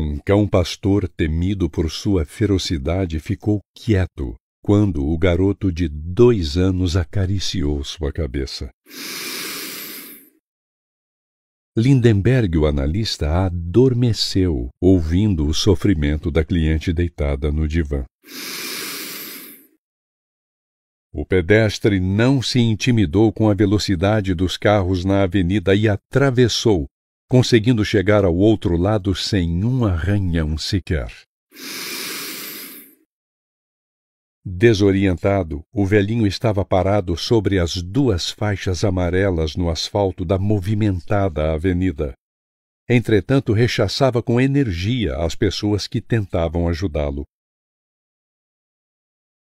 Um cão pastor temido por sua ferocidade ficou quieto quando o garoto de dois anos acariciou sua cabeça. Lindenberg, o analista, adormeceu, ouvindo o sofrimento da cliente deitada no divã. O pedestre não se intimidou com a velocidade dos carros na avenida e atravessou, conseguindo chegar ao outro lado sem um arranhão sequer. Desorientado, o velhinho estava parado sobre as duas faixas amarelas no asfalto da movimentada avenida. Entretanto, rechaçava com energia as pessoas que tentavam ajudá-lo.